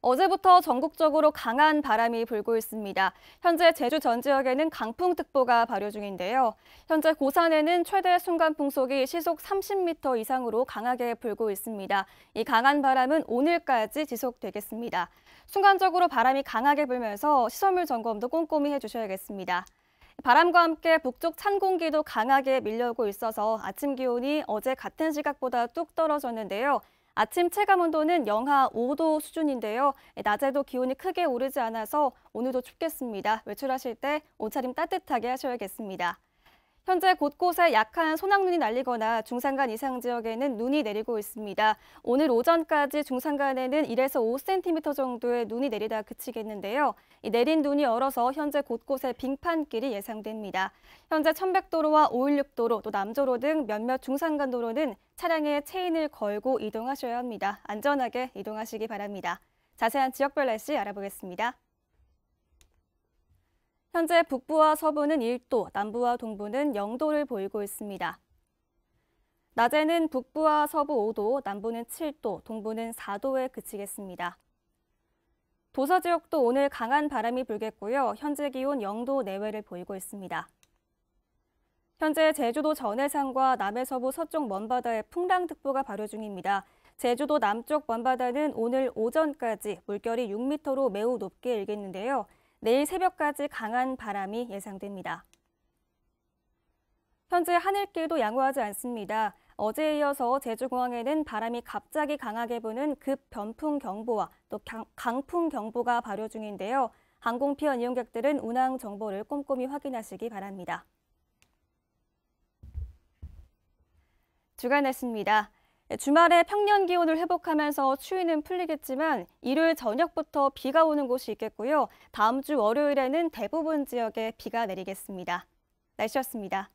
어제부터 전국적으로 강한 바람이 불고 있습니다. 현재 제주 전 지역에는 강풍특보가 발효 중인데요. 현재 고산에는 최대 순간 풍속이 시속 30m 이상으로 강하게 불고 있습니다. 이 강한 바람은 오늘까지 지속되겠습니다. 순간적으로 바람이 강하게 불면서 시설물 점검도 꼼꼼히 해주셔야겠습니다. 바람과 함께 북쪽 찬 공기도 강하게 밀려오고 있어서 아침 기온이 어제 같은 시각보다 뚝 떨어졌는데요. 아침 체감 온도는 영하 5도 수준인데요. 낮에도 기온이 크게 오르지 않아서 오늘도 춥겠습니다. 외출하실 때 옷차림 따뜻하게 하셔야겠습니다. 현재 곳곳에 약한 소낙눈이 날리거나 중산간 이상 지역에는 눈이 내리고 있습니다. 오늘 오전까지 중산간에는 1에서 5cm 정도의 눈이 내리다 그치겠는데요. 내린 눈이 얼어서 현재 곳곳에 빙판길이 예상됩니다. 현재 1 1 0 0도로와 516도로 또 남조로 등 몇몇 중산간 도로는 차량에 체인을 걸고 이동하셔야 합니다. 안전하게 이동하시기 바랍니다. 자세한 지역별 날씨 알아보겠습니다. 현재 북부와 서부는 1도, 남부와 동부는 0도를 보이고 있습니다. 낮에는 북부와 서부 5도, 남부는 7도, 동부는 4도에 그치겠습니다. 도서 지역도 오늘 강한 바람이 불겠고요. 현재 기온 0도 내외를 보이고 있습니다. 현재 제주도 전해상과 남해서부 서쪽 먼바다에 풍랑특보가 발효 중입니다. 제주도 남쪽 먼바다는 오늘 오전까지 물결이 6m로 매우 높게 일겠는데요. 내일 새벽까지 강한 바람이 예상됩니다. 현재 하늘길도 양호하지 않습니다. 어제에 이어서 제주공항에는 바람이 갑자기 강하게 부는 급 변풍 경보와 또 강풍 경보가 발효 중인데요. 항공편 이용객들은 운항 정보를 꼼꼼히 확인하시기 바랍니다. 주간 날씨입니다. 예, 주말에 평년 기온을 회복하면서 추위는 풀리겠지만 일요일 저녁부터 비가 오는 곳이 있겠고요. 다음 주 월요일에는 대부분 지역에 비가 내리겠습니다. 날씨였습니다.